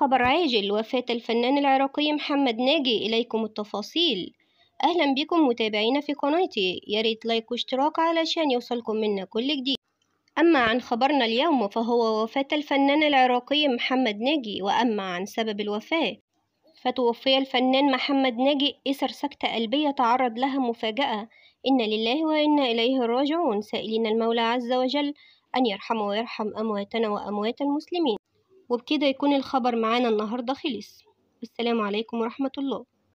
خبر عاجل وفاة الفنان العراقي محمد ناجي إليكم التفاصيل أهلا بكم متابعينا في قناتي ياريت لايك واشتراك علشان يوصلكم منا كل جديد أما عن خبرنا اليوم فهو وفاة الفنان العراقي محمد ناجي وأما عن سبب الوفاة فتوفي الفنان محمد ناجي إثر سكتة قلبية تعرض لها مفاجأة إن لله وإنا إليه راجعون سائلين المولى عز وجل أن يرحمه ويرحم أمواتنا وأموات المسلمين وبكده يكون الخبر معانا النهاردة خلص والسلام عليكم ورحمة الله